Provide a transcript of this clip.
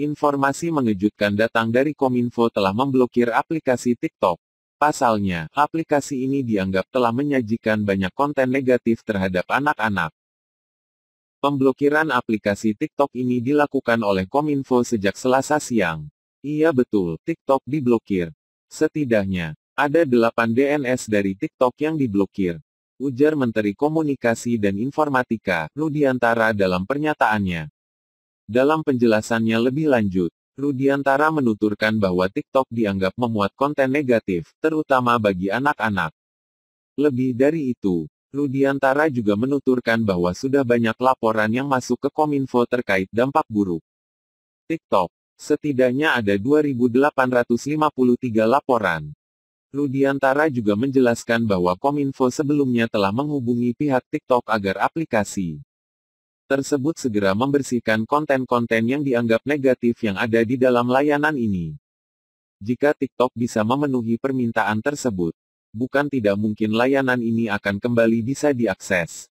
Informasi mengejutkan datang dari Kominfo telah memblokir aplikasi TikTok. Pasalnya, aplikasi ini dianggap telah menyajikan banyak konten negatif terhadap anak-anak. Pemblokiran aplikasi TikTok ini dilakukan oleh Kominfo sejak Selasa siang. Iya betul, TikTok diblokir. Setidaknya, ada 8 DNS dari TikTok yang diblokir. Ujar Menteri Komunikasi dan Informatika, Rudiantara dalam pernyataannya. Dalam penjelasannya lebih lanjut, Rudiantara menuturkan bahwa TikTok dianggap memuat konten negatif, terutama bagi anak-anak. Lebih dari itu, Rudiantara juga menuturkan bahwa sudah banyak laporan yang masuk ke Kominfo terkait dampak buruk. TikTok, setidaknya ada 2.853 laporan. Rudiantara juga menjelaskan bahwa Kominfo sebelumnya telah menghubungi pihak TikTok agar aplikasi tersebut segera membersihkan konten-konten yang dianggap negatif yang ada di dalam layanan ini. Jika TikTok bisa memenuhi permintaan tersebut, bukan tidak mungkin layanan ini akan kembali bisa diakses.